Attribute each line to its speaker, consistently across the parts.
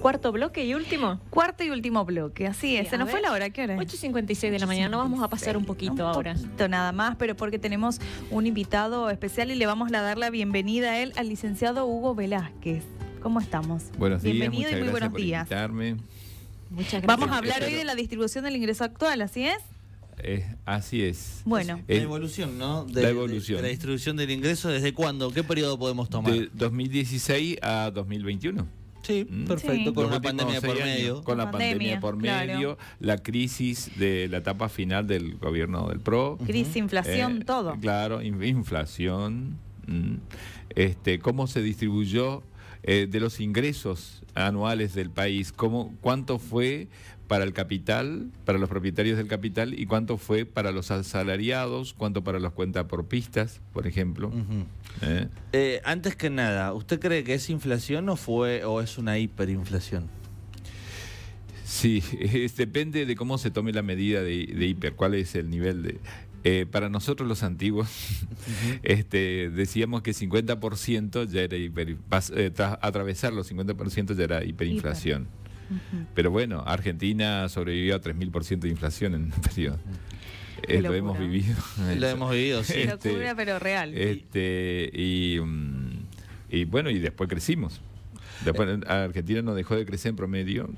Speaker 1: Cuarto bloque y último. Cuarto y último bloque, así es. Se nos fue la hora, ¿qué hora? 8.56 de la mañana, No vamos a pasar un poquito ahora. un Poquito nada más, pero porque tenemos un invitado especial y le vamos a dar la bienvenida a él, al licenciado Hugo Velázquez. ¿Cómo estamos?
Speaker 2: Buenos días. Bienvenido y muy buenos por Invitarme. Muchas
Speaker 1: gracias. Vamos a hablar hoy de la distribución del ingreso actual, ¿así es?
Speaker 2: Eh, así es. Bueno, eh, la evolución, ¿no? la evolución. la distribución del ingreso, ¿desde cuándo? ¿Qué periodo podemos tomar? De 2016 a 2021. Sí, mm. perfecto, con la pandemia por medio. Con la, pandemia, por medio, la crisis de la etapa final del gobierno del PRO. Crisis, inflación, eh, todo. Claro, inflación. Mm, este, ¿Cómo se distribuyó eh, de los ingresos anuales del país? ¿Cómo, ¿Cuánto fue para el capital, para los propietarios del capital, y cuánto fue para los asalariados, cuánto para los cuentapropistas, por ejemplo. ¿eh? Eh, antes que nada, ¿usted cree que es inflación o fue o es una hiperinflación? Sí, depende de cómo se tome la medida de, hiper, cuál es el nivel de... Eh, para nosotros los antiguos, este, decíamos que 50% ya era hiper, atravesar los 50% ya era hiperinflación. Pero bueno, Argentina sobrevivió a 3.000% de inflación en un periodo. Eh, lo hemos vivido. lo hemos vivido, sí. Este, locura, pero real. Este, mm, y, bueno, y después crecimos. Después, Argentina no dejó de crecer en promedio,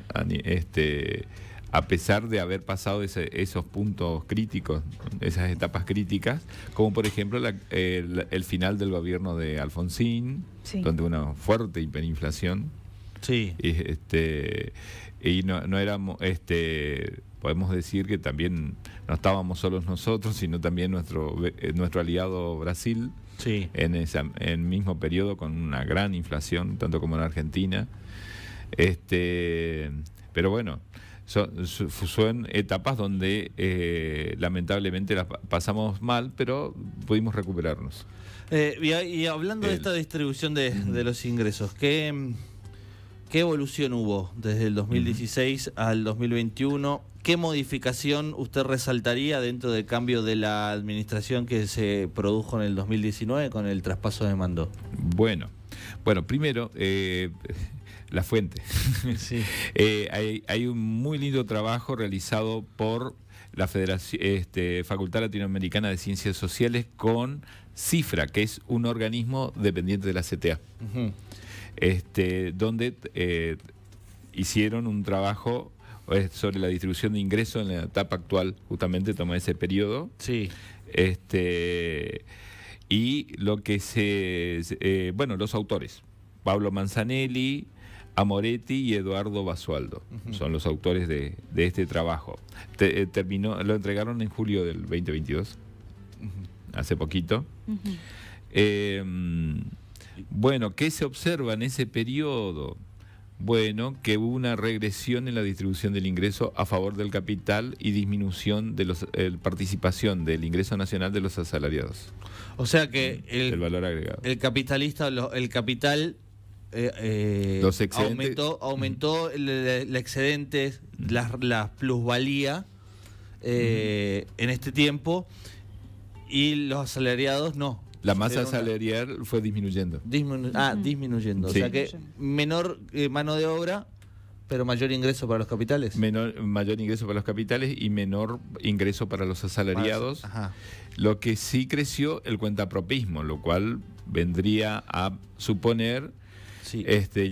Speaker 2: este, a pesar de haber pasado esos puntos críticos, esas etapas críticas, como por ejemplo el, final del gobierno de Alfonsín, donde una fuerte hiperinflación Sí. Y, este, y no, no éramos, este, podemos decir que también no estábamos solos nosotros, sino también nuestro, eh, nuestro aliado Brasil. Sí. En, en el mismo periodo con una gran inflación, tanto como en Argentina. Este, pero bueno, son, etapas donde eh, lamentablemente las pasamos mal, pero pudimos recuperarnos.
Speaker 1: Eh, y, hablando de esta distribución de, de los ingresos, ¿qué, ¿Qué evolución hubo desde el 2016 al 2021? ¿Qué modificación usted resaltaría dentro del cambio de la administración que se produjo en el 2019
Speaker 2: con el traspaso de mando? Bueno, bueno, primero, eh, la fuente. Eh, hay, un muy lindo trabajo realizado por la este, Facultad Latinoamericana de Ciencias Sociales con CIFRA, que es un organismo dependiente de la CTA este, donde eh, hicieron un trabajo eh, sobre la distribución de ingresos en la etapa actual, justamente toma ese periodo. Sí. Este, y lo que se. Eh, bueno, los autores: Pablo Manzanelli, Amoretti y Eduardo Basualdo. Son los autores de, este trabajo. terminó, lo entregaron en julio del 2022, hace poquito. Bueno, ¿qué se observa en ese periodo? Bueno, que hubo una regresión en la distribución del ingreso a favor del capital y disminución de la eh, participación del ingreso nacional de los asalariados. O sea que el, valor El capitalista, el capital eh, eh,
Speaker 1: aumentó, el, excedente, las la plusvalía en este tiempo y los asalariados no. La masa
Speaker 2: salarial fue disminuyendo. ah, disminuyendo. O sea que
Speaker 1: menor eh, mano de
Speaker 2: obra, pero mayor ingreso para los capitales. Menor, mayor ingreso para los capitales y menor ingreso para los asalariados. Lo que sí creció el cuentapropismo, lo cual vendría a suponer, este,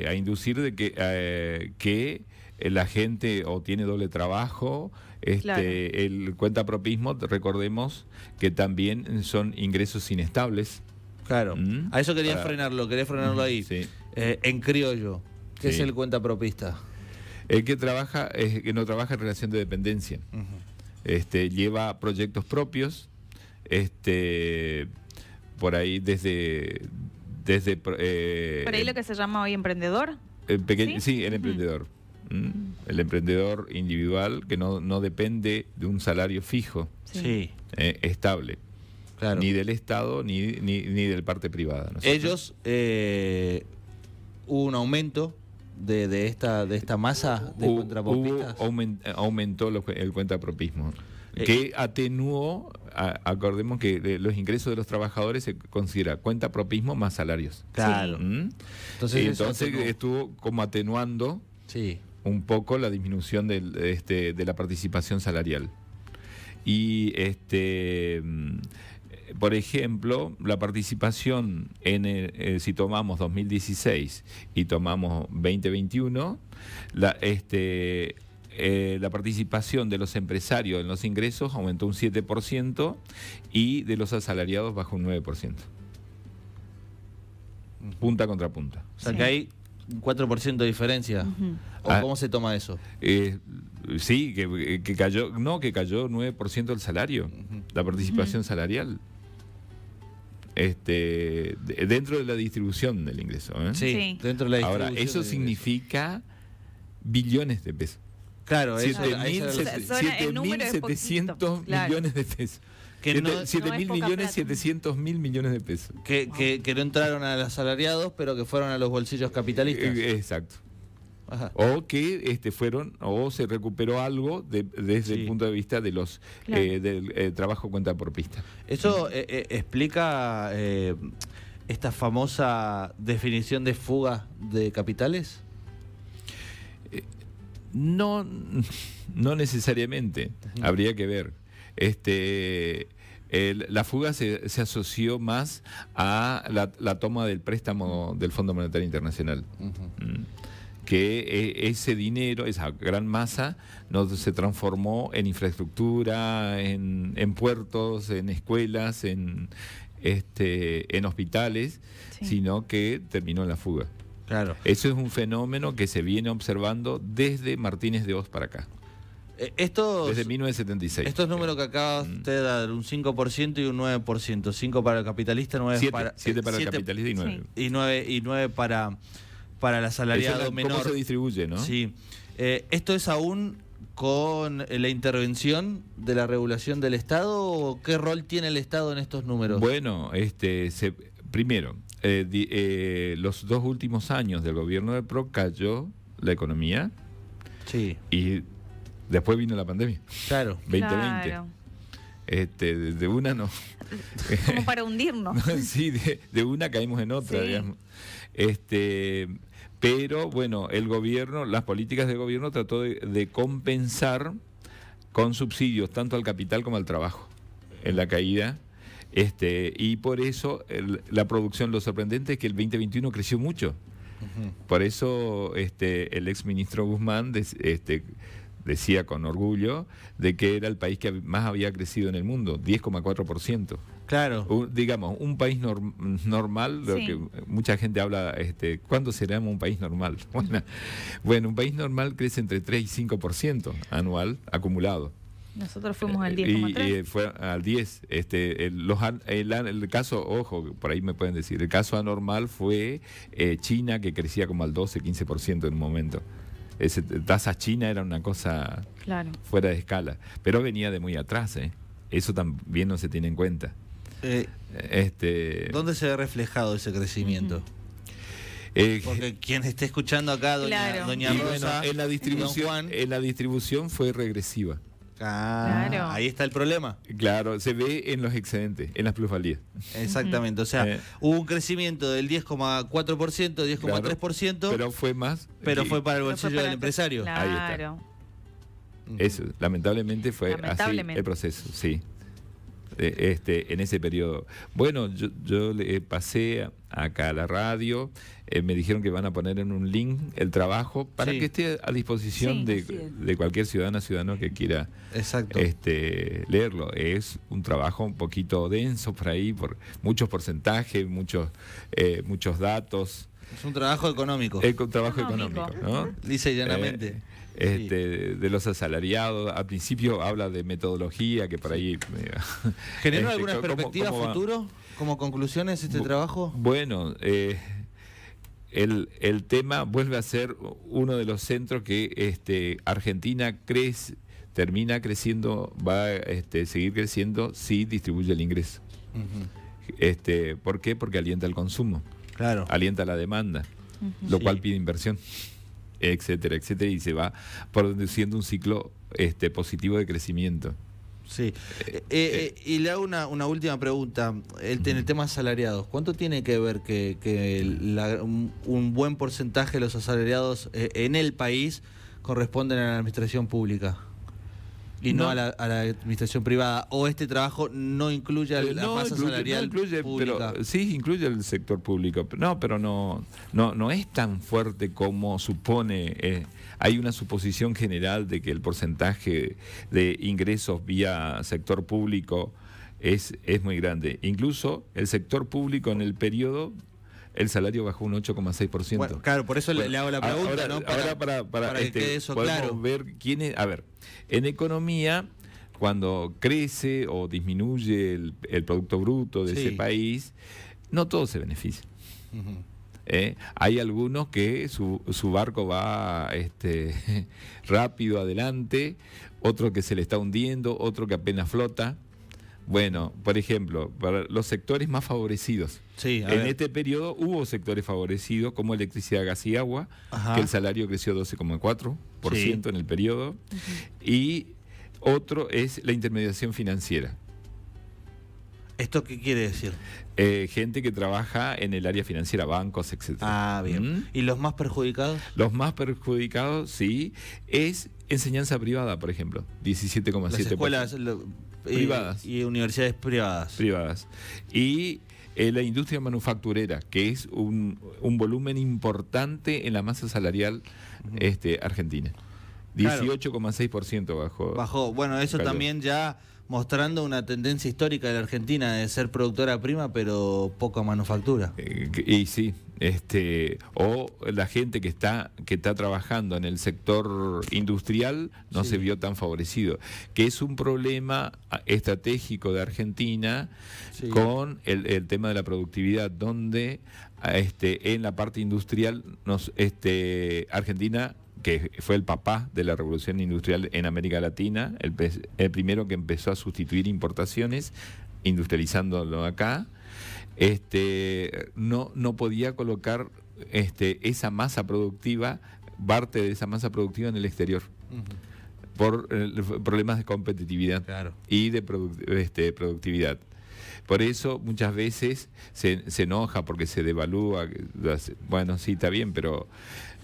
Speaker 2: eh, a inducir de que, eh, que la gente o tiene doble trabajo este, El cuentapropismo, recordemos que también son ingresos inestables. Claro, ¿Mm? a eso quería frenarlo, quería frenarlo ahí. Eh, en criollo, ¿qué es el cuentapropista? El que trabaja, es, que no trabaja en relación de dependencia. este, lleva proyectos propios, este, por ahí desde... desde eh, por ahí lo
Speaker 1: que se llama hoy emprendedor.
Speaker 2: Eh, ¿Sí? el emprendedor. Mm. el emprendedor individual que no, depende de un salario fijo, sí. Eh, estable, ni del Estado ni, ni, ni del parte privada. Ellos,
Speaker 1: eh,
Speaker 2: hubo un aumento de, esta, de esta masa de contrapropistas. aumentó el cuentapropismo, propismo eh, que atenuó, acordemos que los ingresos de los trabajadores se considera cuenta propismo más salarios. Claro. ¿Mm? Entonces, Entonces estuvo como atenuando. Sí un poco la disminución este, de la participación salarial. Y este mm, por ejemplo, la participación en eh, si tomamos 2016 y tomamos 2021, la, este, eh, la participación de los empresarios en los ingresos aumentó un 7% y de los asalariados bajó un 9%. Punta contra punta. O sea que ¿Un 4% de diferencia. ¿O ah. ¿Cómo se toma eso? Eh, sí, eh, que, cayó, no, que cayó 9% el salario, la participación salarial. Este, dentro de la distribución del ingreso. ¿eh? Sí, dentro de la distribución. Ahora, eso significa billones de pesos. Claro, 7.700 millones de pesos que mil millones, 700 mil millones de pesos.
Speaker 1: Que, no entraron a los asalariados pero que fueron a los bolsillos capitalistas. Eh, exacto.
Speaker 2: O que este, fueron, o se recuperó algo desde el punto de vista de los eh, del eh, trabajo cuenta por pista. Eso explica
Speaker 1: esta famosa definición de fuga de capitales.
Speaker 2: No, no necesariamente. Habría que ver este, la fuga se, asoció más a la, toma del préstamo del Fondo Monetario Internacional. Mm. que e, ese dinero, esa gran masa, no se transformó en infraestructura, en, puertos, en escuelas, en, este, en hospitales, sino que terminó en la fuga. Claro. Eso es un fenómeno que se viene observando desde Martínez de Oz para acá. Eh, estos, Desde 1976.
Speaker 1: Estos números que acaba mm. usted de dar, un 5% y un 9%. 5 para el capitalista, 9 para... 7 para el capitalista y 9. Y 9, y para, para el asalariado ¿Cómo se distribuye, no? Sí. Eh, ¿Esto es aún con eh, la intervención de la regulación del Estado? ¿o ¿Qué rol tiene el Estado en estos números? Bueno,
Speaker 2: este, primero, los dos últimos años del gobierno de PRO cayó la economía. Sí. Y Después vino la pandemia. Claro. 2020. Este, de, una no. Como
Speaker 1: para hundirnos.
Speaker 2: sí, de, una caímos en otra, Este, pero bueno, el gobierno, las políticas del gobierno trató de, compensar con subsidios tanto al capital como al trabajo en la caída. Este, y por eso la producción, lo sorprendente es que el 2021 creció mucho. Por eso este, el exministro Guzmán este, decía con orgullo de que era el país que más había crecido en el mundo, 10,4%. Claro. digamos, un país normal, lo que mucha gente habla, este, ¿cuándo seremos un país normal? Bueno, un país normal crece entre 3 y 5% anual acumulado.
Speaker 1: Nosotros fuimos al 10,3. Eh, y,
Speaker 2: eh, fue al 10. Este, el, los, caso, ojo, por ahí me pueden decir, el caso anormal fue eh, China que crecía como al 12, 15% en un momento esa tasa china era una cosa fuera de escala, pero venía de muy atrás. ¿eh? Eso también no se tiene en cuenta. Eh, este...
Speaker 1: ¿Dónde se ve reflejado ese
Speaker 2: crecimiento?
Speaker 1: Eh, Porque quien esté escuchando acá, doña, doña Rosa, en la distribución,
Speaker 2: en la distribución fue regresiva. Ah, ahí está el problema. Claro, se ve en los excedentes, en las plusvalías. Exactamente,
Speaker 1: o sea, eh. hubo un crecimiento del 10,4%, 10,3%. pero fue más.
Speaker 2: Pero fue para el bolsillo del empresario. Ahí está. Eso, lamentablemente fue así el proceso, sí este, en ese periodo. Bueno, yo, yo le pasé acá a la radio, eh, me dijeron que van a poner en un link el trabajo para que esté a disposición de, de, cualquier ciudadana ciudadano que quiera Este, leerlo. Es un trabajo un poquito denso por ahí, por muchos porcentajes, muchos, eh, muchos datos.
Speaker 1: Es un trabajo económico. Es un trabajo económico, ¿no? Dice llanamente.
Speaker 2: Eh, este, de los asalariados, al principio habla de metodología que por ahí... ¿Generó este, alguna perspectiva futuro como conclusiones este trabajo? Bueno, eh, el, el, tema vuelve a ser uno de los centros que este, Argentina crece, termina creciendo, va a este, seguir creciendo si distribuye el ingreso. este, ¿Por qué? Porque alienta el consumo. Alienta la demanda, lo cual pide inversión, etcétera, etcétera, y se va produciendo un ciclo este, positivo de crecimiento.
Speaker 1: Sí. Eh, eh, eh, y le hago una, última pregunta. El, en el tema asalariados, ¿cuánto tiene que ver que, un, buen porcentaje de los asalariados en el país corresponden a la administración pública? y no, a, la, administración privada. O este trabajo no incluye la masa salarial
Speaker 2: sí, incluye el sector público. No, pero no, no, no es tan fuerte como supone. Eh, hay una suposición general de que el porcentaje de ingresos vía sector público es, es muy grande. Incluso el sector público en el periodo el salario bajó un 8,6%. Bueno, claro, por eso le hago la pregunta, ¿no? Para, que este, ver quién a ver, en economía cuando crece o disminuye el, producto bruto de ese país, no todos se benefician. ¿Eh? Hay algunos que su, barco va este, rápido adelante, otro que se le está hundiendo, otro que apenas flota. Bueno, por ejemplo, para los sectores más favorecidos. Sí, en este periodo hubo sectores favorecidos como electricidad, gas y agua, que el salario creció 12,4% en el periodo. Y otro es la intermediación financiera. ¿Esto qué quiere decir? Eh, gente que trabaja en el área financiera, bancos, etc. Ah, bien. ¿Mm? ¿Y los más perjudicados? Los más perjudicados, sí, es enseñanza privada, por ejemplo, 17,7%. Las escuelas, y, universidades privadas. Privadas. Y eh, la industria manufacturera, que es un, volumen importante en la masa salarial este, argentina. 18,6% bajó. Bueno, eso también
Speaker 1: ya mostrando una tendencia histórica de la Argentina de ser productora prima, pero poca manufactura. Eh,
Speaker 2: y sí, este, o la gente que está, que está trabajando en el sector industrial no se vio tan favorecido, que es un problema ah, estratégico de Argentina con el, tema de la productividad, donde ah, este, en la parte industrial nos, este, Argentina que fue el papá de la revolución industrial en América Latina, el, el primero que empezó a sustituir importaciones, industrializándolo acá, este, no, no podía colocar este, esa masa productiva, parte de esa masa productiva en el exterior. Por eh, problemas de competitividad y de este, productividad. Por eso muchas veces se, enoja porque se devalúa. Bueno, sí, está bien, pero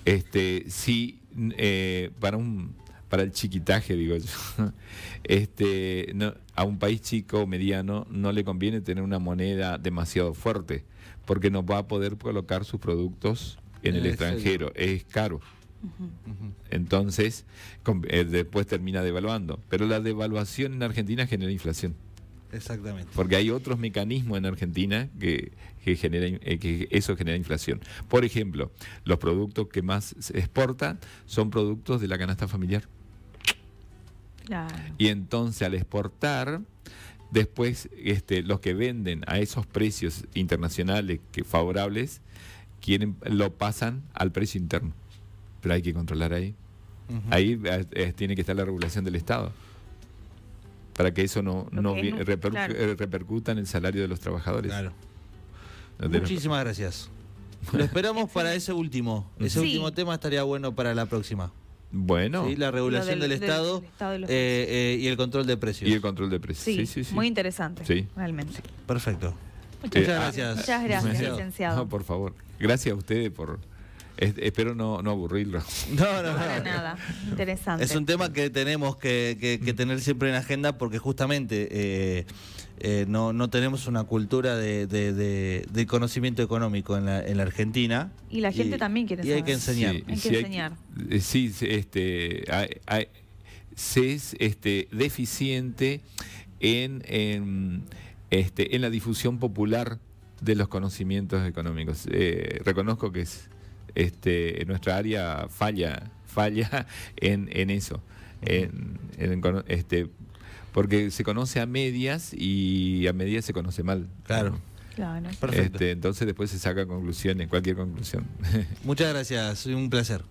Speaker 2: este, si eh, para un para el chiquitaje, digo yo. Este, a un país chico o mediano no le conviene tener una moneda demasiado fuerte, porque no va a poder colocar sus productos en el extranjero. Es caro. Entonces, eh, después termina devaluando. Pero la devaluación en Argentina genera inflación. Exactamente. Porque hay otros mecanismos en Argentina que, que, eh, que eso genera inflación. Por ejemplo, los productos que más se exportan son productos de la canasta familiar. Y entonces al exportar, después este, los que venden a esos precios internacionales que favorables, lo pasan al precio interno. Pero hay que controlar ahí. Ahí eh, eh, tiene que estar la regulación del Estado para que eso no, eh, repercuta en el salario de los trabajadores. Muchísimas gracias. Lo esperamos para ese último. Ese último
Speaker 1: tema estaría bueno para la próxima. Bueno. Sí, la regulación del, Estado, eh, eh, y el control de
Speaker 2: precios. Y el control de precios. Sí, sí, sí. Muy
Speaker 1: interesante. Sí. Realmente.
Speaker 2: Perfecto. Muchas, gracias. Muchas gracias, licenciado. No, por favor. Gracias a ustedes por... espero no, no aburrirlo. No, no, no. Para
Speaker 1: nada. Interesante. Es un
Speaker 2: tema que tenemos que, mm. tener siempre en
Speaker 1: agenda porque justamente... Eh, eh, no, no tenemos una cultura de, conocimiento económico en la, Argentina. Y la gente también quiere saber. Y hay que enseñar. Sí, enseñar.
Speaker 2: Eh, sí, este, se es este, deficiente en, este, en la difusión popular de los conocimientos económicos. Eh, reconozco que es, este, nuestra área falla, falla en, eso. En, en, este, porque se conoce a medias y a medias se conoce mal. Claro. Este, entonces después se saca conclusiones, cualquier conclusión.
Speaker 1: Muchas gracias, un placer.